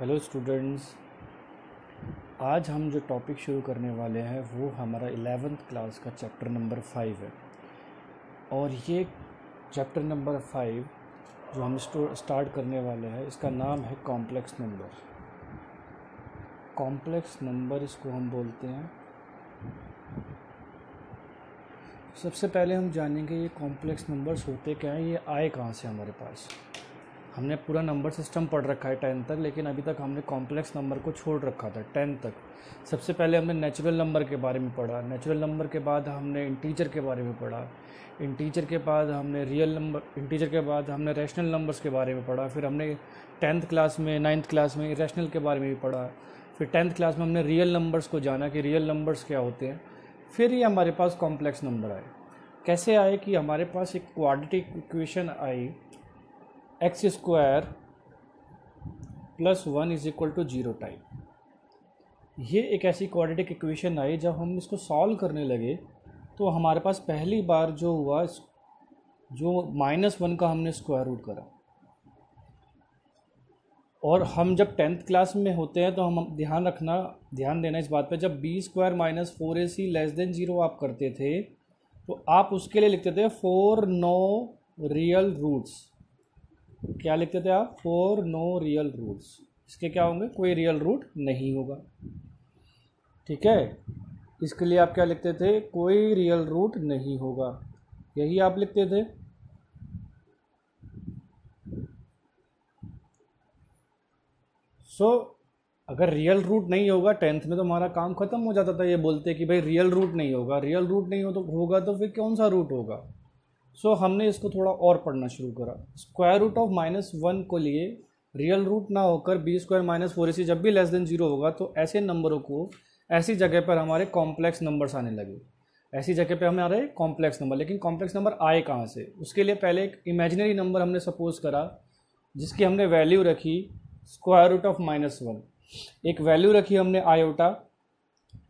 hello students आज हम जो टॉपिक शुरू करने वाले हैं वो हमारा एलेवेंथ क्लास का चैप्टर नंबर फाइव है और ये चैप्टर नंबर फाइव जो हम स्टार्ट करने वाले हैं इसका नाम है कॉम्प्लेक्स नंबर कॉम्प्लेक्स नंबर इसको हम बोलते हैं सबसे पहले हम जानेंगे ये कॉम्प्लेक्स नंबर्स होते क्या हैं ये आए कहाँ से हमारे पास हमने पूरा नंबर सिस्टम पढ़ रखा है टेंथ तक लेकिन अभी तक हमने कॉम्प्लेक्स नंबर को छोड़ रखा था टेंथ तक सबसे पहले हमने नेचुरल नंबर के बारे में पढ़ा नेचुरल नंबर के बाद हमने इंटीजर के बारे में पढ़ा इंटीजर के बाद हमने रियल नंबर इंटीजर के बाद हमने रैशनल नंबर्स के बारे में पढ़ा फिर हमने टेंथ क्लास में नाइन्थ क्लास में रैशनल के बारे में भी पढ़ा फिर टेंथ क्लास में हमने रियल नंबर्स को जाना कि रियल नंबर्स क्या होते हैं फिर ही हमारे पास कॉम्प्लेक्स नंबर आए कैसे आए कि हमारे पास एक क्वाड्रेटिक इक्वेशन आई X square plus one is equal to zero type ये एक ऐसी क्वाड्रेटिक इक्वेशन आई जब हम इसको सॉल्व करने लगे तो हमारे पास पहली बार जो हुआ जो माइनस वन का हमने स्क्वायर रूट करा और हम जब टेंथ क्लास में होते हैं तो हम ध्यान रखना ध्यान देना इस बात पे जब B square minus four A C less than zero आप करते थे तो आप उसके लिए लिखते थे फोर नो रियल रूट्स क्या लिखते थे आप फोर नो रियल रूट्स इसके क्या होंगे कोई रियल रूट नहीं होगा ठीक है इसके लिए आप क्या लिखते थे कोई रियल रूट नहीं होगा यही आप लिखते थे सो so, अगर रियल रूट नहीं होगा टेंथ में तो हमारा काम खत्म हो जाता था ये बोलते कि भाई रियल रूट नहीं होगा रियल रूट नहीं हो तो होगा तो फिर कौन सा रूट होगा सो so, हमने इसको थोड़ा और पढ़ना शुरू करा square root of minus one को लिए रियल रूट ना होकर B square minus four AC जब भी लेस देन जीरो होगा तो ऐसे नंबरों को ऐसी जगह पर हमारे कॉम्प्लेक्स नंबर्स आने लगे ऐसी जगह पर हमें आ रहे कॉम्प्लेक्स नंबर लेकिन कॉम्प्लेक्स नंबर आए कहाँ से उसके लिए पहले एक इमेजिनरी नंबर हमने सपोज करा जिसकी हमने वैल्यू रखी square root of minus one एक वैल्यू रखी हमने आयोटा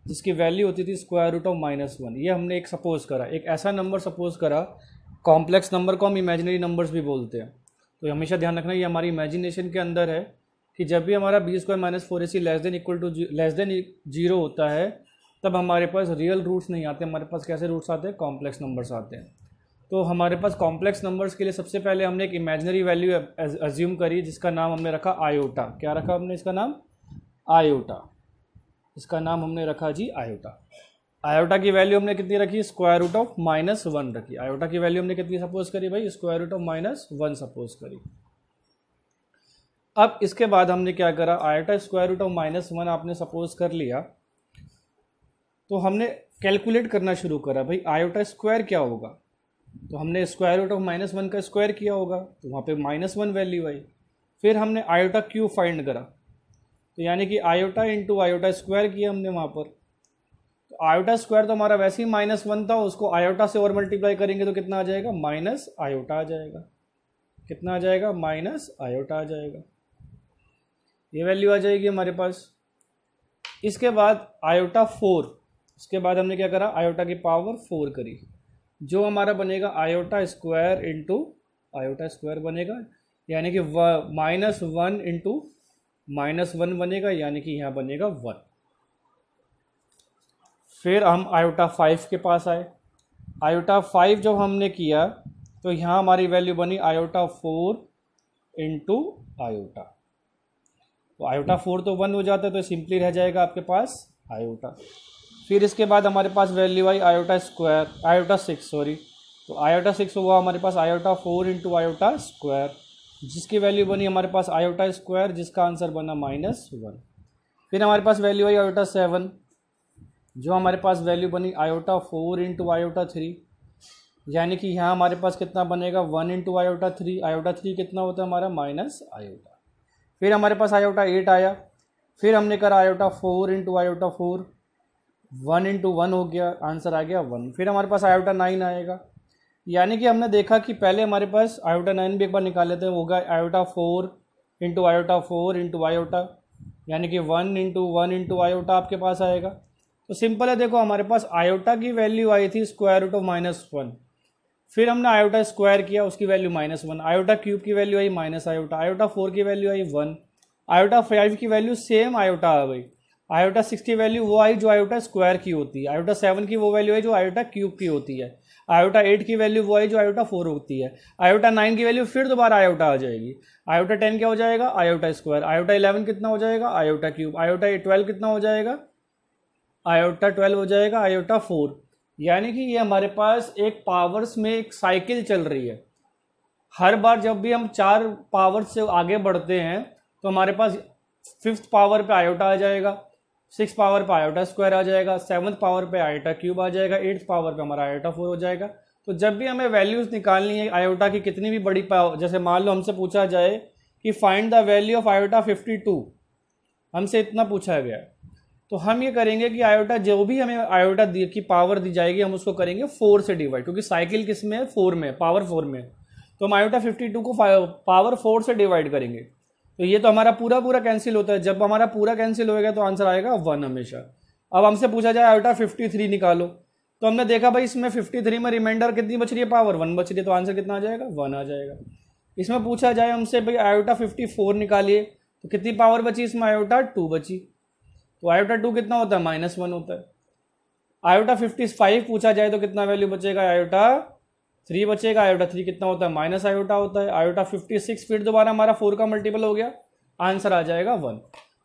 जिसकी वैल्यू होती थी square root of minus one ये हमने एक सपोज करा एक ऐसा नंबर सपोज करा कॉम्प्लेक्स नंबर को हम इमेजिनरी नंबर्स भी बोलते हैं तो हमेशा ध्यान रखना ये हमारी इमेजिनेशन के अंदर है कि जब भी हमारा B square minus four A C less than equal to less than zero होता है तब हमारे पास रियल रूट्स नहीं आते हमारे पास कैसे रूट्स आते हैं कॉम्प्लेक्स नंबर्स आते हैं तो हमारे पास कॉम्प्लेक्स नंबर्स के लिए सबसे पहले हमने एक इमेजनरी वैल्यू अज्यूम करी जिसका नाम हमने रखा आयोटा क्या रखा हमने इसका नाम आयोटा इसका नाम हमने रखा जी आयोटा आयोटा की वैल्यू हमने कितनी रखी square root of minus one रखी आयोटा की वैल्यू हमने कितनी सपोज करी भाई square root of minus one suppose करी अब इसके बाद हमने क्या करा iota square root of minus one आपने सपोज कर लिया तो हमने कैलकुलेट करना शुरू करा भाई आयोटा स्क्वायर क्या होगा तो हमने square root of minus one का स्क्वायर किया होगा तो वहाँ पे माइनस वन वैल्यू आई फिर हमने आयोटा क्यू फाइंड करा तो यानी कि आयोटा इंटू आयोटा स्क्वायर किया हमने वहाँ पर आयोटा स्क्वायर तो हमारा वैसे ही माइनस वन था उसको आयोटा से और मल्टीप्लाई करेंगे तो कितना आ जाएगा माइनस आयोटा आ जाएगा कितना आ जाएगा माइनस आयोटा आ जाएगा ये वैल्यू आ जाएगी हमारे पास इसके बाद आयोटा फोर उसके बाद हमने क्या करा आयोटा की पावर फोर करी जो हमारा बनेगा iota square into iota square बनेगा यानी कि minus one into minus one बनेगा यानी कि यहाँ बनेगा वन फिर हम आयोटा फाइव के पास आए आयोटा फाइव जब हमने किया तो यहाँ हमारी वैल्यू बनी आयोटा फोर इंटू आयोटा तो आयोटा फोर तो वन हो जाता है तो सिंपली रह जाएगा आपके पास आयोटा फिर इसके बाद हमारे पास वैल्यू आई iota square iota six sorry तो आयोटा सिक्स हुआ हमारे पास iota four into iota square जिसकी वैल्यू बनी हमारे पास आयोटा स्क्वायर जिसका आंसर बना माइनस वन फिर हमारे पास वैल्यू आई आयोटा सेवन जो हमारे पास वैल्यू बनी iota four into iota three यानी कि यहाँ हमारे पास कितना बनेगा one into iota three iota three कितना होता है हमारा माइनस आयोटा फिर हमारे पास आयोटा एट आया फिर हमने करा iota four into iota four one into one हो गया आंसर आ गया वन फिर हमारे पास आयोटा नाइन आएगा यानी कि हमने देखा कि पहले हमारे पास आयोटा नाइन भी एक बार निकाल लेते हैं वो गया iota four into iota four into iota यानी कि one into one into iota आपके पास आएगा तो सिंपल है देखो हमारे पास आयोटा की वैल्यू आई थी square root of minus one फिर हमने आयोटा स्क्वायर किया उसकी value minus one iota cube की वैल्यू आई माइनस आयोटा आयोटा फोर की वैल्यू आई वन आयोटा फाइव की वैल्यू सेम आयोटा आ गई आयोटा सिक्स की वैल्यू वो आई जो आयोटा स्क्वायर की होती है आयोटा सेवन की वो वैल्यू आई जो आयोटा क्यूब की होती है आयोटा एट की वैल्यू वो आई जो आयोटा फोर होती है आयोटा नाइन की वैल्यू फिर दोबारा आयोटा आ जाएगी आयोटा टेन क्या हो जाएगा आयोटा स्क्वायर आयोटा इलेवन कितना हो जाएगा आयोटा क्यूब आयोटा ट्वेल्व कितना हो जाएगा आयोटा ट्वेल्व हो जाएगा आयोटा फोर यानी कि ये हमारे पास एक पावर्स में एक साइकिल चल रही है हर बार जब भी हम चार पावर से आगे बढ़ते हैं तो हमारे पास फिफ्थ पावर पे आयोटा आ जाएगा सिक्स पावर पे आयोटा स्क्वायर आ जाएगा सेवन्थ पावर पे आयोटा क्यूब आ जाएगा एट्थ पावर पे हमारा आयोटा फोर हो जाएगा तो जब भी हमें वैल्यूज़ निकालनी है आयोटा की कितनी भी बड़ी पावर जैसे मान लो हमसे पूछा जाए कि find the value of iota fifty two हमसे इतना पूछा गया है तो हम ये करेंगे कि आयोटा जो भी हमें आयोटा की पावर दी जाएगी हम उसको करेंगे फोर से डिवाइड क्योंकि साइकिल किस में है फोर में पावर फोर में तो हम आयोटा फिफ्टी टू को पावर फोर से डिवाइड करेंगे तो ये तो हमारा पूरा पूरा कैंसिल होता है जब हमारा पूरा कैंसिल होएगा तो आंसर आएगा वन हमेशा अब हमसे पूछा जाए आयोटा फिफ्टी थ्री निकालो तो हमने देखा भाई इसमें फिफ्टी थ्री में रिमाइंडर कितनी बच रही है पावर वन बच रही है तो आंसर कितना आ जाएगा वन आ जाएगा इसमें पूछा जाए हमसे भाई आयोटा फिफ्टी फोर निकालिए तो कितनी पावर बची इसमें आयोटा टू बची तो आयोटा टू कितना होता है माइनस वन होता है आयोटा फिफ्टी फाइव पूछा जाए तो कितना वैल्यू बचेगा आयोटा थ्री बचेगा आयोटा थ्री कितना होता है माइनस आयोटा होता है आयोटा फिफ्टी सिक्स फिर दोबारा हमारा फोर का मल्टीपल हो गया आंसर आ जाएगा वन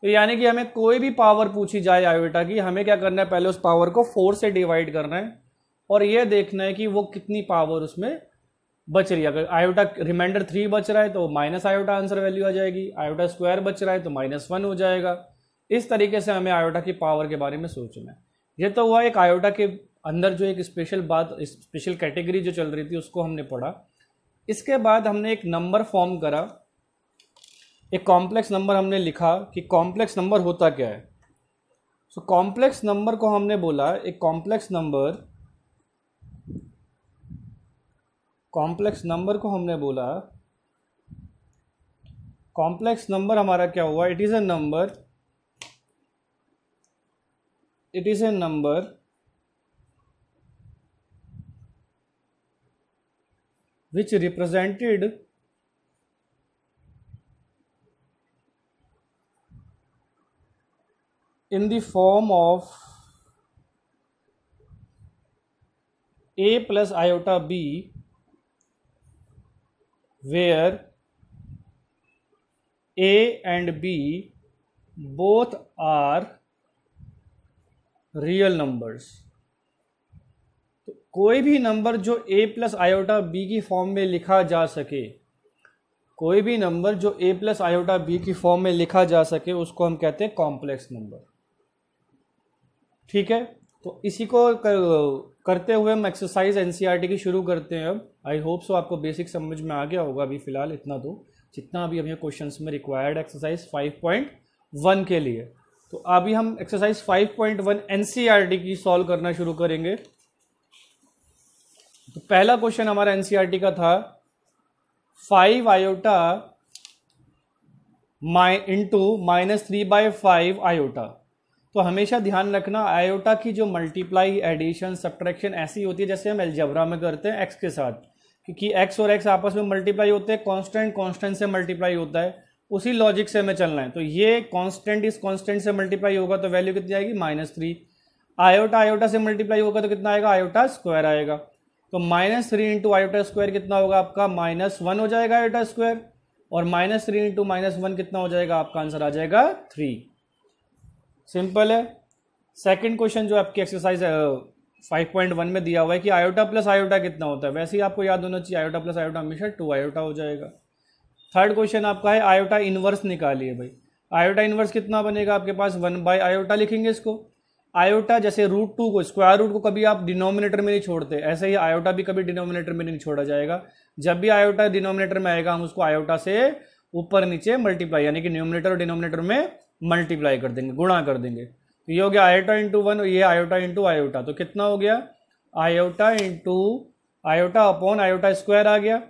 तो यानी कि हमें कोई भी पावर पूछी जाए आयोटा की हमें क्या करना है पहले उस पावर को फोर से डिवाइड करना है और यह देखना है कि वो कितनी पावर उसमें बच रही है अगर आयोटा रिमाइंडर थ्री बच रहा है तो माइनस आयोटा आंसर वैल्यू आ जाएगी आयोटा स्क्वायर बच रहा है तो माइनस वन हो जाएगा इस तरीके से हमें आयोटा की पावर के बारे में सोचना है ये तो हुआ एक आयोटा के अंदर जो एक स्पेशल बात स्पेशल कैटेगरी जो चल रही थी उसको हमने पढ़ा इसके बाद हमने एक नंबर फॉर्म करा एक कॉम्प्लेक्स नंबर हमने लिखा कि कॉम्प्लेक्स नंबर होता क्या है सो कॉम्प्लेक्स नंबर को हमने बोला एक कॉम्प्लेक्स नंबर कॉम्प्लेक्स नंबर को हमने बोला कॉम्प्लेक्स नंबर हमारा क्या हुआ it is a number it is a number which represented in the form of a plus iota b where a and b both are real numbers तो कोई भी number जो ए प्लस आयोटा बी की form में लिखा जा सके कोई भी नंबर जो ए प्लस आयोटा बी की फॉर्म में लिखा जा सके उसको हम कहते हैं कॉम्प्लेक्स नंबर ठीक है तो इसी को करते हुए हम एक्सरसाइज एनसीआरटी e की शुरू करते हैं अब आई होप सो आपको बेसिक समझ में आ गया होगा अभी फ़िलहाल इतना तो जितना अभी हमें क्वेश्चंस में रिक्वायर्ड एक्सरसाइज 5.1 के लिए तो अभी हम एक्सरसाइज 5.1 पॉइंट एनसीईआरटी की सॉल्व करना शुरू करेंगे तो पहला क्वेश्चन हमारा एनसीईआरटी e का था फाइव आयोटा माइ into minus three by five iota तो हमेशा ध्यान रखना आयोटा की जो मल्टीप्लाई एडिशन सब्ट्रैक्शन ऐसी होती है जैसे हम एलजबरा में करते हैं एक्स के साथ क्योंकि एक्स और एक्स आपस में मल्टीप्लाई होते हैं कांस्टेंट कांस्टेंट से मल्टीप्लाई होता है उसी लॉजिक से हमें चलना है तो ये कांस्टेंट इस कांस्टेंट से मल्टीप्लाई होगा तो वैल्यू कितनी आएगी माइनस थ्री आयोटा आयोटा से मल्टीप्लाई होगा तो कितना आएगा आयोटा स्क्वायर आएगा तो minus three into iota square कितना होगा आपका माइनस वन हो जाएगा आयोटा स्क्वायर और minus three into minus one कितना हो जाएगा आपका आंसर आ जाएगा थ्री सिंपल है सेकेंड क्वेश्चन जो आपकी एक्सरसाइज फाइव पॉइंट वन में दिया हुआ है कि आयोटा प्लस आयोटा कितना होता है वैसे ही आपको याद होना चाहिए आयोटा प्लस आयोटा हमेशा टू आयोटा हो जाएगा थर्ड क्वेश्चन आपका है आयोटा इन्वर्स निकालिए भाई आयोटा इन्वर्स कितना बनेगा आपके पास वन बाई आयोटा लिखेंगे इसको आयोटा जैसे रूट टू को स्क्वायर रूट को कभी आप डिनोमिनेटर में नहीं छोड़ते ऐसे ही आयोटा भी कभी डिनोमिनेटर में नहीं छोड़ा जाएगा जब भी आयोटा डिनोमिनेटर में आएगा हम उसको आयोटा से ऊपर नीचे मल्टीप्लाई यानी कि न्योमिनेटर और डिनोमिनेटर में मल्टीप्लाई कर देंगे गुणा कर देंगे तो ये हो गया आयोटा इंटू वन ये आयोटा इंटू आयोटा तो कितना हो गया iota into iota upon iota square आ गया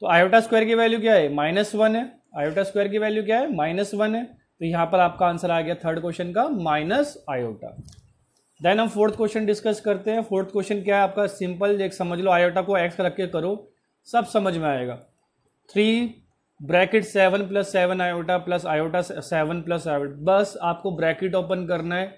तो आयोटा स्क्वायर की वैल्यू क्या है माइनस वन है आयोटा स्क्वायर की वैल्यू क्या है माइनस वन है तो यहाँ पर आपका आंसर आ गया थर्ड क्वेश्चन का माइनस आयोटा देन हम फोर्थ क्वेश्चन डिस्कस करते हैं फोर्थ क्वेश्चन क्या है आपका सिंपल एक समझ लो आयोटा को एक्स रख के करो सब समझ में आएगा three bracket seven plus seven iota plus iota seven plus iota बस आपको ब्रैकेट ओपन करना है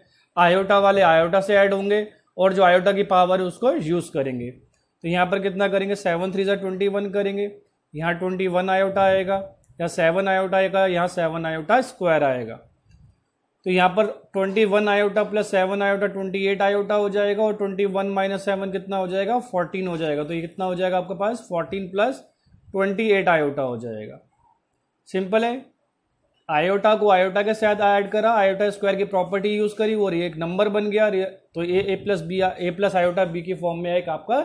आयोटा वाले आयोटा से ऐड होंगे और जो आयोटा की पावर है उसको यूज़ करेंगे तो यहाँ पर कितना करेंगे सेवन थ्री जो ट्वेंटी वन करेंगे यहाँ ट्वेंटी वन आयोटा आएगा यहाँ सेवन आयोटा आएगा यहाँ सेवन आयोटा स्क्वायर आएगा तो यहाँ पर twenty one iota plus seven iota twenty eight iota हो जाएगा और ट्वेंटी वन माइनस सेवन कितना हो जाएगा फोर्टीन हो जाएगा तो ये कितना हो जाएगा आपके पास fourteen plus twenty eight iota हो जाएगा सिंपल है आयोटा को आयोटा के साथ ऐड करा आयोटा स्क्वायर की प्रॉपर्टी यूज करी और ये एक नंबर बन गया तो A A plus B A plus iota B की फॉर्म में एक आपका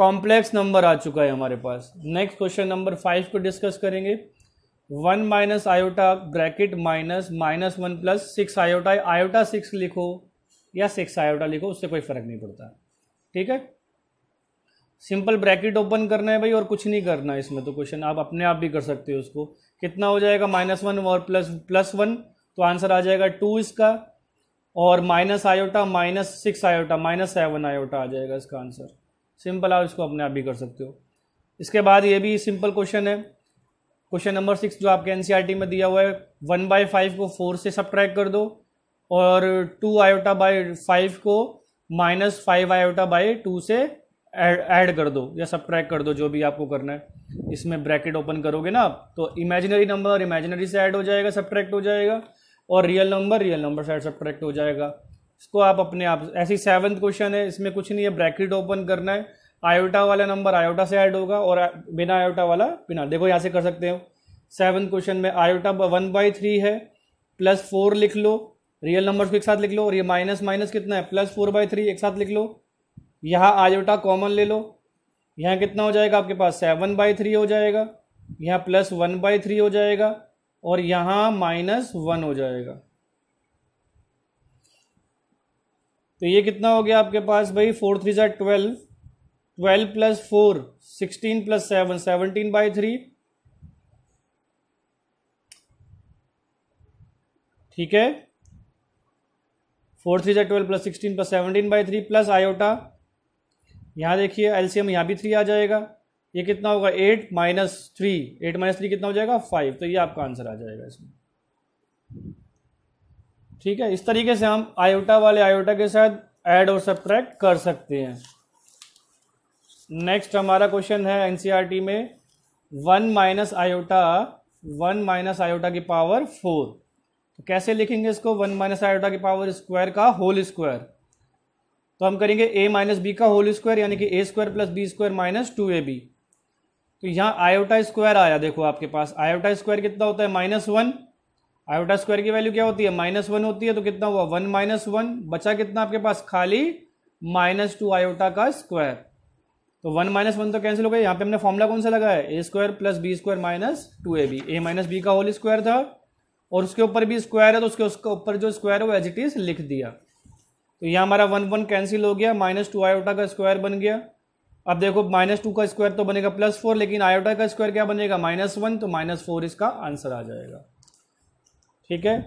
कॉम्प्लेक्स नंबर आ चुका है हमारे पास नेक्स्ट क्वेश्चन नंबर फाइव को डिस्कस करेंगे one minus iota bracket minus minus one plus six iota iota six लिखो या सिक्स आयोटा लिखो उससे कोई फर्क नहीं पड़ता ठीक है सिंपल ब्रैकेट ओपन करना है भाई और कुछ नहीं करना है इसमें तो क्वेश्चन आप अपने आप भी कर सकते हो उसको कितना हो जाएगा माइनस वन और प्लस प्लस वन तो आंसर आ जाएगा टू इसका और minus iota minus six iota minus seven iota आ जाएगा इसका आंसर सिंपल आप इसको अपने आप भी कर सकते हो इसके बाद ये भी सिंपल क्वेश्चन है क्वेश्चन नंबर सिक्स जो आपके एन e में दिया हुआ है वन बाई फाइव को फोर से सब कर दो और टू आयोटा बाय फाइव को minus five iota by two से ऐड कर दो या सब कर दो जो भी आपको करना है इसमें ब्रैकेट ओपन करोगे ना आप तो इमेजिनरी नंबर इमेजिनरी से ऐड हो जाएगा सब्ट्रैक्ट हो जाएगा और रियल नंबर रियल नंबर से ऐड सब हो जाएगा इसको आप अपने आप ऐसी सेवन्थ क्वेश्चन है इसमें कुछ नहीं है ब्रैकेट ओपन करना है आयोटा वाला नंबर आयोटा से ऐड होगा और बिना आयोटा वाला बिना देखो यहाँ से कर सकते हो सेवन क्वेश्चन में आयोटा वन बाई थ्री है प्लस फोर लिख लो रियल नंबर को एक साथ लिख लो और ये माइनस माइनस कितना है प्लस फोर बाई थ्री एक साथ लिख लो यहाँ आयोटा कॉमन ले लो यहाँ कितना हो जाएगा आपके पास सेवन बाई थ्री हो जाएगा यहाँ प्लस वन बाई थ्री हो जाएगा और यहाँ माइनस वन हो जाएगा तो ये कितना हो गया आपके पास भाई फोर थ्री जै twelve twelve plus four sixteen plus seven seventeen by three ठीक है फोर थ्री जै twelve plus sixteen plus seventeen by three plus iota यहाँ देखिए एलसीएम यहाँ भी थ्री आ जाएगा ये कितना होगा eight minus three eight minus three कितना हो जाएगा फाइव तो ये आपका आंसर आ जाएगा इसमें ठीक है इस तरीके से हम आयोटा वाले आयोटा के साथ ऐड और सब्ट्रैक्ट कर सकते हैं नेक्स्ट हमारा क्वेश्चन है एनसीईआरटी e में one minus iota one minus iota की पावर फोर तो कैसे लिखेंगे इसको वन माइनस आयोटा की पावर स्क्वायर का होल स्क्वायर तो हम करेंगे ए माइनस बी का होल स्क्वायर यानी कि A square plus B square minus two A B तो यहाँ आयोटा स्क्वायर आया देखो आपके पास आयोटा स्क्वायर कितना होता है माइनस वन आयोटा स्क्वायर की वैल्यू क्या होती है माइनस वन होती है तो कितना हुआ वन माइनस वन बचा कितना आपके पास खाली माइनस टू आयोटा का स्क्वायर तो वन माइनस वन तो कैंसिल हो गया यहाँ पे हमने फॉर्मूला कौन सा लगाया A square plus B square minus two A B A minus B का होल स्क्वायर था और उसके ऊपर भी स्क्वायर है तो उसके उसके ऊपर जो स्क्वायर है वो एज इट इज लिख दिया तो यहाँ हमारा वन वन कैंसिल हो गया माइनस टू आयोटा का स्क्वायर बन गया अब देखो माइनस टू का स्क्वायर तो बनेगा प्लस फोर लेकिन आयोटा का स्क्वायर क्या बनेगा माइनस वन तो माइनस फोर इसका आंसर आ जाएगा ठीक है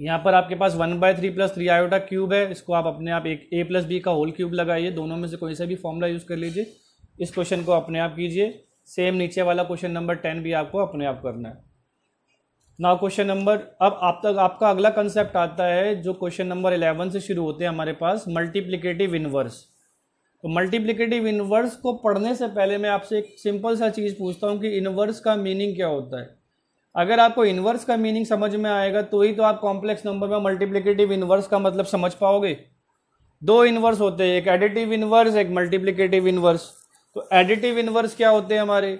यहाँ पर आपके पास one by three plus three iota cube है इसको आप अपने आप एक ए प्लस बी का होल क्यूब लगाइए दोनों में से कोई सा भी फॉर्मूला यूज़ कर लीजिए इस क्वेश्चन को अपने आप कीजिए सेम नीचे वाला क्वेश्चन नंबर टेन भी आपको अपने आप करना है नाउ क्वेश्चन नंबर अब आप तक आपका अगला कंसेप्ट आता है जो क्वेश्चन नंबर इलेवन से शुरू होते हैं हमारे पास मल्टीप्लिकेटिव इनवर्स तो मल्टीप्लिकेटिव इनवर्स को पढ़ने से पहले मैं आपसे एक सिंपल सा चीज़ पूछता हूँ कि इनवर्स का मीनिंग क्या होता है अगर आपको इन्वर्स का मीनिंग समझ में आएगा तो ही तो आप कॉम्प्लेक्स नंबर में मल्टीप्लिकेटिव इन्वर्स का मतलब समझ पाओगे दो इन्वर्स होते हैं एक एडिटिव इन्वर्स एक मल्टीप्लिकेटिव इन्वर्स तो एडिटिव इन्वर्स क्या होते हैं हमारे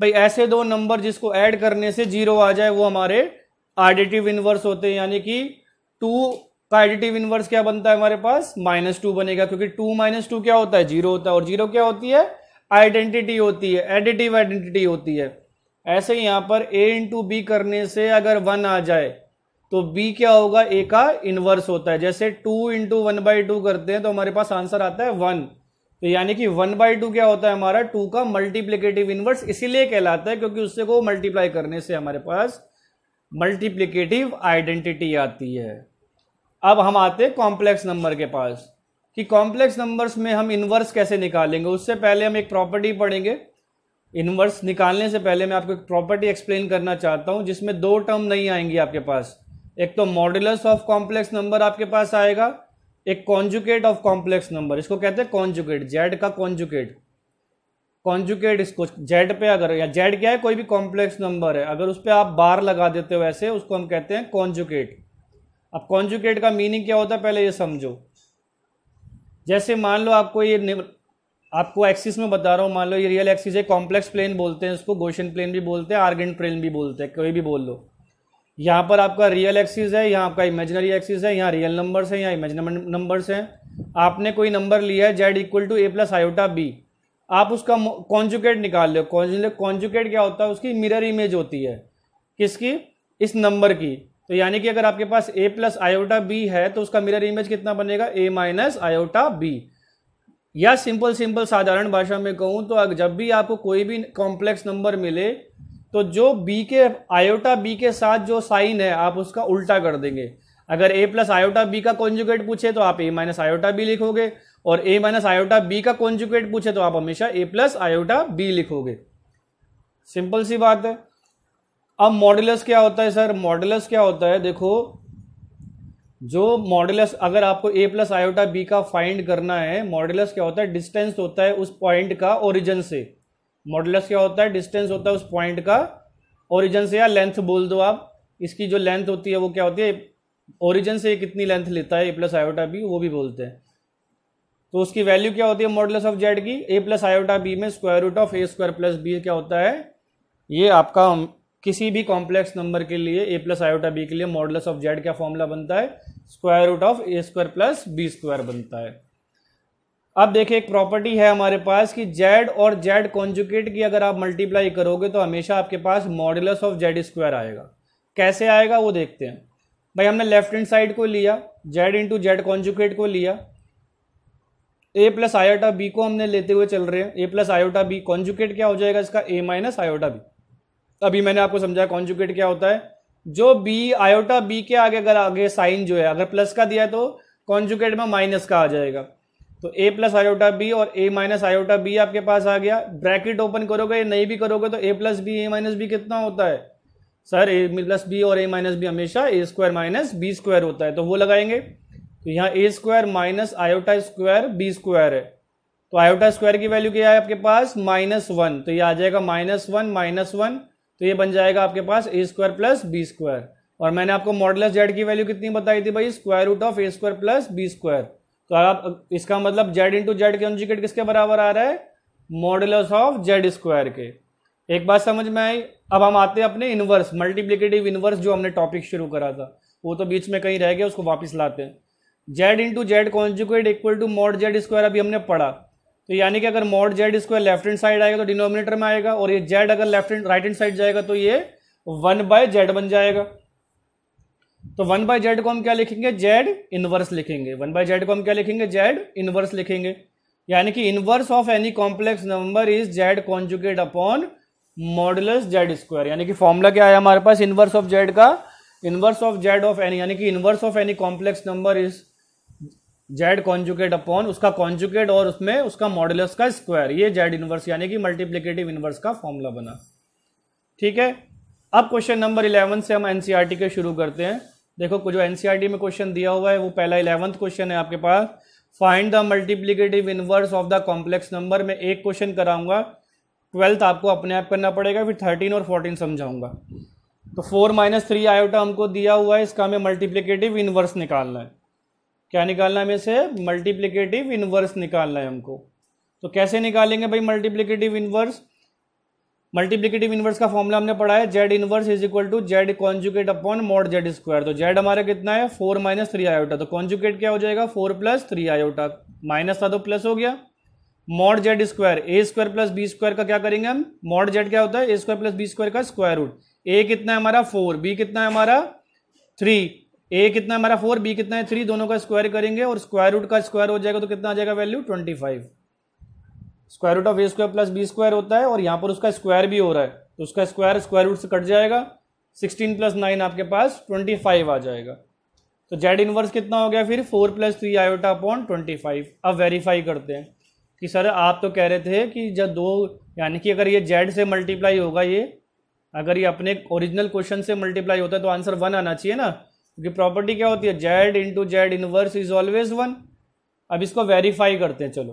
भाई ऐसे दो नंबर जिसको ऐड करने से जीरो आ जाए वो हमारे एडिटिव इन्वर्स होते हैं यानी कि टू का एडिटिव इन्वर्स क्या बनता है हमारे पास माइनस टू बनेगा क्योंकि टू माइनस टू क्या होता है जीरो होता है और जीरो क्या होती है आइडेंटिटी होती है एडिटिव आइडेंटिटी होती है ऐसे यहाँ पर ए इंटू बी करने से अगर वन आ जाए तो बी क्या होगा ए का इनवर्स होता है जैसे two into one by two करते हैं तो हमारे पास आंसर आता है वन तो यानी कि वन बाई टू क्या होता है हमारा टू का मल्टीप्लीकेटिव इनवर्स इसीलिए कहलाता है क्योंकि उससे को मल्टीप्लाई करने से हमारे पास मल्टीप्लीकेटिव आइडेंटिटी आती है अब हम आते हैं कॉम्प्लेक्स नंबर के पास कि कॉम्प्लेक्स नंबर्स में हम इनवर्स कैसे निकालेंगे उससे पहले हम एक प्रॉपर्टी पढ़ेंगे इनवर्स निकालने से पहले मैं आपको एक प्रॉपर्टी एक्सप्लेन करना चाहता हूं जिसमें दो टर्म नहीं आएंगी आपके पास एक तो मॉडुलस ऑफ कॉम्प्लेक्स नंबर आपके पास आएगा एक कॉन्जुकेट ऑफ कॉम्प्लेक्स नंबर इसको कहते हैं कॉन्जुकेट जेड का कॉन्जुकेट कॉन्जुकेट इसको जेड पे अगर या जेड क्या है कोई भी कॉम्प्लेक्स नंबर है अगर उस पर आप बार लगा देते हो ऐसे उसको हम कहते हैं कॉन्जुकेट अब कॉन्जुकेट का मीनिंग क्या होता है पहले ये समझो जैसे मान लो आपको ये आपको एक्सिस में बता रहा हूँ मान लो ये रियल एक्सिस है कॉम्प्लेक्स प्लेन बोलते हैं उसको गोशन प्लेन भी बोलते हैं आर्गेंट प्लेन भी बोलते हैं कोई भी बोल लो यहाँ पर आपका रियल एक्सिस है यहाँ आपका इमेजनरी एक्सिस है यहाँ रियल नंबर्स है यहाँ इमेजन नंबर्स हैं आपने कोई नंबर लिया है Z equal to A plus iota B आप उसका कॉन्जुकेट निकाल लो कॉन्जुकेट मतलब क्या होता है उसकी मिरर इमेज होती है किसकी इस नंबर की तो यानी कि अगर आपके पास ए प्लस आयोटा बी है तो उसका मिरर इमेज कितना बनेगा ए माइनस आयोटा बी या सिंपल सिंपल साधारण भाषा में कहूँ तो जब भी आपको कोई भी कॉम्प्लेक्स नंबर मिले तो जो बी के आयोटा बी के साथ जो साइन है आप उसका उल्टा कर देंगे अगर ए प्लस आयोटा बी का कॉन्जुकेट पूछे तो आप ए माइनस आयोटा बी लिखोगे और ए माइनस आयोटा बी का कॉन्जुकेट पूछे तो आप हमेशा ए प्लस आयोटा बी लिखोगे सिंपल सी बात है अब मॉडुलस क्या होता है सर मॉडुलस क्या होता है देखो जो मॉडलस अगर आपको ए प्लस आयोटा बी का फाइंड करना है मॉडलस क्या होता है डिस्टेंस होता है उस पॉइंट का ओरिजन से मॉडलस क्या होता है डिस्टेंस होता है उस पॉइंट का ओरिजन से या लेंथ बोल दो आप इसकी जो लेंथ होती है वो क्या होती है ओरिजन से कितनी लेंथ लेता है ए प्लस आयोटा बी वो भी बोलते हैं तो उसकी वैल्यू क्या होती है मॉडुलस ऑफ जेड की ए प्लस आयोटा बी में square root of A square plus B क्या होता है ये आपका किसी भी कॉम्प्लेक्स नंबर के लिए ए प्लस आयोटा बी के लिए मॉडलस ऑफ जेड क्या फॉर्मूला बनता है square root of A square plus B square बनता है अब देखिए एक प्रॉपर्टी है हमारे पास कि जेड और जेड कॉन्जुकेट की अगर आप मल्टीप्लाई करोगे तो हमेशा आपके पास मॉडलस ऑफ जेड स्क्वायर आएगा कैसे आएगा वो देखते हैं भाई हमने लेफ्ट हैंड साइड को लिया जेड इंटू जेड कॉन्जुकेट को लिया ए प्लस आयोटा बी को हमने लेते हुए चल रहे हैं A plus iota B conjugate क्या हो जाएगा इसका ए माइनस आयोटा बी अभी मैंने आपको समझाया कॉन्जुकेट क्या होता है जो बी आयोटा बी के आगे अगर आगे साइन जो है अगर प्लस का दिया है तो कॉन्जुकेट में माइनस का आ जाएगा तो ए प्लस आयोटा बी और ए माइनस आयोटा बी आपके पास आ गया ब्रैकेट ओपन करोगे नहीं भी करोगे तो A plus B A minus B कितना होता है सर ए प्लस बी और ए माइनस बी हमेशा A square minus B square होता है तो वो लगाएंगे तो यहाँ A square minus iota square B square है तो आयोटा स्क्वायर की वैल्यू क्या है आपके पास माइनस वन तो ये आ जाएगा माइनस वन माइनस वन तो ये बन जाएगा आपके पास A square plus B square और मैंने आपको मॉडलस जेड की वैल्यू कितनी बताई थी भाई square root of A square plus B square तो आप इसका मतलब जेड इंटू जेड कॉन्जुकेट किसके बराबर आ रहा है मॉडलस ऑफ जेड स्क्वायर के एक बात समझ में आई अब हम आते हैं अपने इनवर्स मल्टीप्लीकेटिव इनवर्स जो हमने टॉपिक शुरू करा था वो तो बीच में कहीं रह गया उसको वापस लाते हैं Z into Z conjugate equal to mod Z square अभी हमने पढ़ा तो यानी कि अगर mod Z square left hand side आएगा तो डिनोमिनेटर में आएगा और ये जेड अगर left hand right hand side जाएगा तो ये वन बाय जेड बन जाएगा तो वन बाय जेड को हम क्या लिखेंगे जेड इनवर्स लिखेंगे वन बाय जेड को हम क्या लिखेंगे जेड इनवर्स लिखेंगे यानी कि inverse of any complex number is Z conjugate upon modulus Z square यानी कि फॉर्मूला क्या है हमारे पास इनवर्स ऑफ जेड का inverse of Z of any यानी कि inverse of any complex number is Z conjugate upon उसका कॉन्जुकेट और उसमें उसका मॉडुलस का स्क्वायर ये जेड इनवर्स यानी कि मल्टीप्लीकेटिव इनवर्स का फॉर्मूला बना ठीक है अब क्वेश्चन नंबर इलेवन से हम एनसीईआरटी e के शुरू करते हैं देखो जो एनसीईआरटी e में क्वेश्चन दिया हुआ है वो पहला इलेवंथ क्वेश्चन है आपके पास find the multiplicative inverse of the complex number में एक क्वेश्चन कराऊंगा ट्वेल्थ आपको अपने आप करना पड़ेगा फिर थर्टीन और फोर्टीन समझाऊंगा तो फोर माइनस थ्री आयोटा हमको दिया हुआ है इसका हमें मल्टीप्लीकेटिव इनवर्स निकालना है क्या निकालना है हमें से मल्टीप्लीकेटिव इनवर्स निकालना है हमको तो कैसे निकालेंगे भाई मल्टीप्लीकेटिव इनवर्स मल्टीप्लीकेटिव इनवर्स का फॉर्मूला हमने पढ़ा है Z inverse is equal to Z conjugate upon mod Z square तो जेड हमारा कितना है फोर माइनस थ्री आयोटा तो कॉन्जुकेट क्या हो जाएगा four plus three iota minus था तो प्लस हो गया mod Z square A square plus B square का क्या करेंगे हम मॉड जेड क्या होता है A square plus B square का स्क्वायर रूट ए कितना है हमारा फोर बी कितना है हमारा थ्री ए कितना है हमारा फोर बी कितना है थ्री दोनों का स्क्वायर करेंगे और स्क्वायर रूट का स्क्वायर हो जाएगा तो कितना आ जाएगा value twenty five square root of A square plus B square होता है और यहाँ पर उसका स्क्वायर भी हो रहा है तो उसका स्क्वायर स्क्वायर रूट से कट जाएगा सिक्सटीन प्लस नाइन आपके पास ट्वेंटी फाइव आ जाएगा तो जेड इनवर्स कितना हो गया फिर four plus three iota upon twenty five अब वेरीफाई करते हैं कि सर आप तो कह रहे थे कि जब दो यानी कि अगर ये जेड से मल्टीप्लाई होगा ये अगर ये अपने ओरिजिनल क्वेश्चन से मल्टीप्लाई होता है तो आंसर वन आना चाहिए ना क्योंकि प्रॉपर्टी क्या होती है Z into Z inverse is always one अब इसको वेरीफाई करते हैं चलो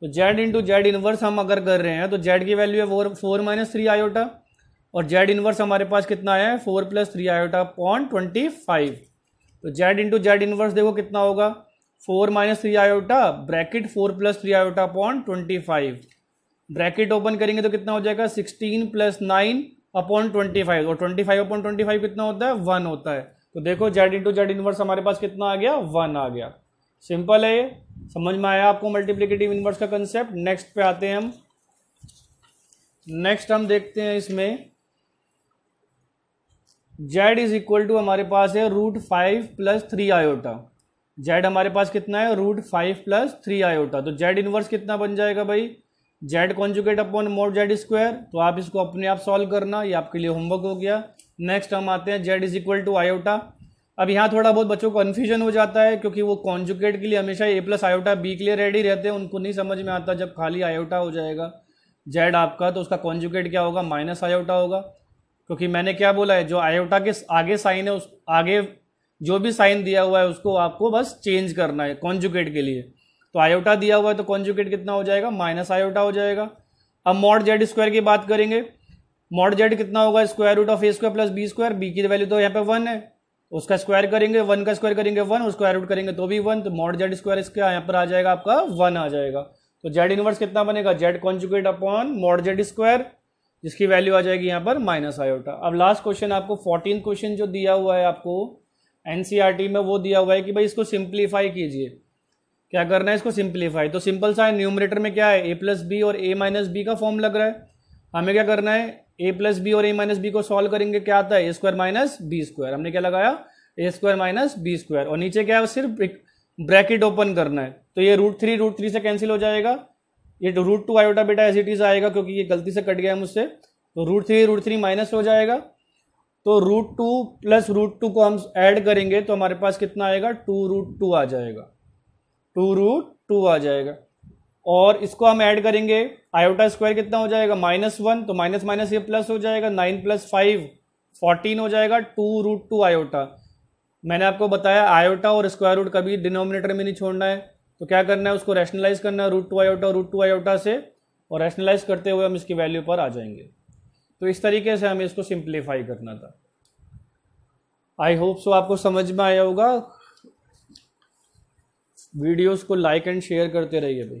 तो जेड इंटू जेड इनवर्स हम अगर कर रहे हैं तो जेड की वैल्यू है four four minus three iota और जेड इनवर्स हमारे पास कितना आया है four plus three iota point twenty five तो जेड इंटू जेड इनवर्स देखो कितना होगा four minus three iota bracket four plus three iota upon twenty five bracket open करेंगे तो कितना हो जाएगा sixteen plus nine upon twenty five और twenty five upon twenty five कितना होता है वन होता है तो देखो जेड इंटू जेड इनवर्स हमारे पास कितना आ गया वन आ गया सिंपल है ये समझ में आया आपको मल्टीप्लीकेटिव इनवर्स का कंसेप्ट नेक्स्ट पे आते हैं हम नेक्स्ट हम देखते हैं इसमें जेड इज इक्वल टू हमारे पास है root five plus three iota Z हमारे पास कितना है root five plus three iota तो जेड इनवर्स कितना बन जाएगा भाई Z conjugate upon mod Z square तो आप इसको अपने आप सॉल्व करना ये आपके लिए होमवर्क हो गया नेक्स्ट हम आते हैं Z is equal to iota अब यहाँ थोड़ा बहुत बच्चों को कन्फ्यूजन हो जाता है क्योंकि वो कॉन्जुकेट के लिए हमेशा ए प्लस आयोटा बी के लिए रेडी रहते हैं उनको नहीं समझ में आता जब खाली आयोटा हो जाएगा जेड आपका तो उसका कॉन्जुकेट क्या होगा माइनस आयोटा होगा क्योंकि मैंने क्या बोला है जो आयोटा के आगे साइन है उस आगे जो भी साइन दिया हुआ है उसको आपको बस चेंज करना है कॉन्जुकेट के लिए तो आयोटा दिया हुआ है तो कॉन्जुकेट कितना हो जाएगा माइनस आयोटा हो जाएगा अब मॉड जेड स्क्वायर की बात करेंगे मॉड जेड कितना होगा square root of A square plus B square B की वैल्यू तो यहाँ पे वन है उसका स्क्वायर करेंगे वन का स्क्वायर करेंगे वन स्क्वायर रूट करेंगे तो भी वन तो मॉड जेड स्क्वायर इसका यहाँ पर आ जाएगा आपका वन आ जाएगा तो जेड इनवर्स कितना बनेगा Z conjugate upon mod Z square जिसकी वैल्यू आ जाएगी यहाँ पर माइनस आयोटा अब लास्ट क्वेश्चन आपको फोर्टीन क्वेश्चन जो दिया हुआ है आपको एनसीईआरटी e में वो दिया हुआ है कि भाई इसको सिंप्लीफाई कीजिए क्या करना है इसको सिंप्लीफाई तो सिंपल सा है न्यूमरेटर में क्या है ए प्लस बी और ए माइनस बी का फॉर्म लग रहा है हमें क्या करना है ए प्लस बी और ए माइनस बी को सॉल्व करेंगे क्या आता है A square minus B square हमने क्या लगाया A square minus B square और नीचे क्या है सिर्फ ब्रैकेट ओपन करना है तो ये रूट थ्री रूट थ्री से कैंसिल हो जाएगा ये रूट टू आयोटा बेटा एज इट इज आएगा क्योंकि ये गलती से कट गया है मुझसे तो root three root three minus हो जाएगा तो root two plus root two को हम ऐड करेंगे तो हमारे पास कितना आएगा टू रूट टू आ जाएगा टू रूट टू आ जाएगा और इसको हम ऐड करेंगे आयोटा स्क्वायर कितना हो जाएगा माइनस वन तो माइनस माइनस ये प्लस हो जाएगा नाइन प्लस फाइव फोर्टीन हो जाएगा टू रूट टू आयोटा मैंने आपको बताया आयोटा और स्क्वायर रूट कभी डिनोमिनेटर में नहीं छोड़ना है तो क्या करना है उसको रैशनलाइज करना है root two iota root two iota से और रैशनलाइज करते हुए हम इसकी वैल्यू पर आ जाएंगे तो इस तरीके से हमें इसको सिंप्लीफाई करना था आई होप सो आपको समझ में आया होगा वीडियोस को लाइक एंड शेयर करते रहिए भाई